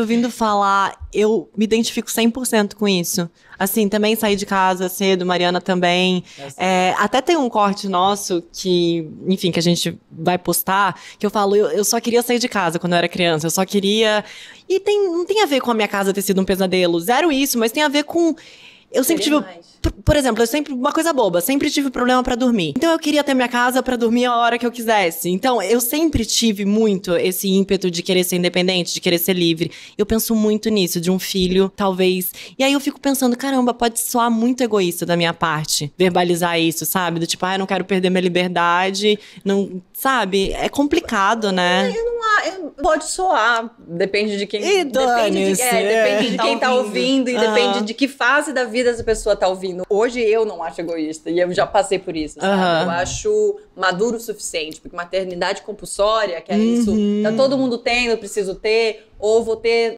ouvindo falar, eu me identifico 100% com isso. Assim, também saí de casa cedo, Mariana também. É, até tem um corte nosso que, enfim, que a gente vai postar, que eu falo, eu, eu, só queria sair de casa quando eu era criança, eu só queria. E tem, não tem a ver com a minha casa ter sido um pesadelo, zero isso, mas tem a ver com eu sempre tive. Por, por exemplo, eu sempre. Uma coisa boba, sempre tive problema para dormir. Então eu queria ter minha casa para dormir a hora que eu quisesse. Então eu sempre tive muito esse ímpeto de querer ser independente, de querer ser livre. Eu penso muito nisso, de um filho, talvez. E aí eu fico pensando, caramba, pode soar muito egoísta da minha parte verbalizar isso, sabe? Do tipo, ah, eu não quero perder minha liberdade. Não. Sabe? É complicado, né? É, eu não pode soar, depende de quem. depende de, é, depende de é. quem tá, tá ouvindo, e depende de que fase da vida essa pessoa tá ouvindo. Hoje eu não acho egoísta e eu já passei por isso. Uhum. Eu acho maduro o suficiente, porque maternidade compulsória, que é uhum. isso, tá uhum. todo mundo tendo, preciso ter, ou vou ter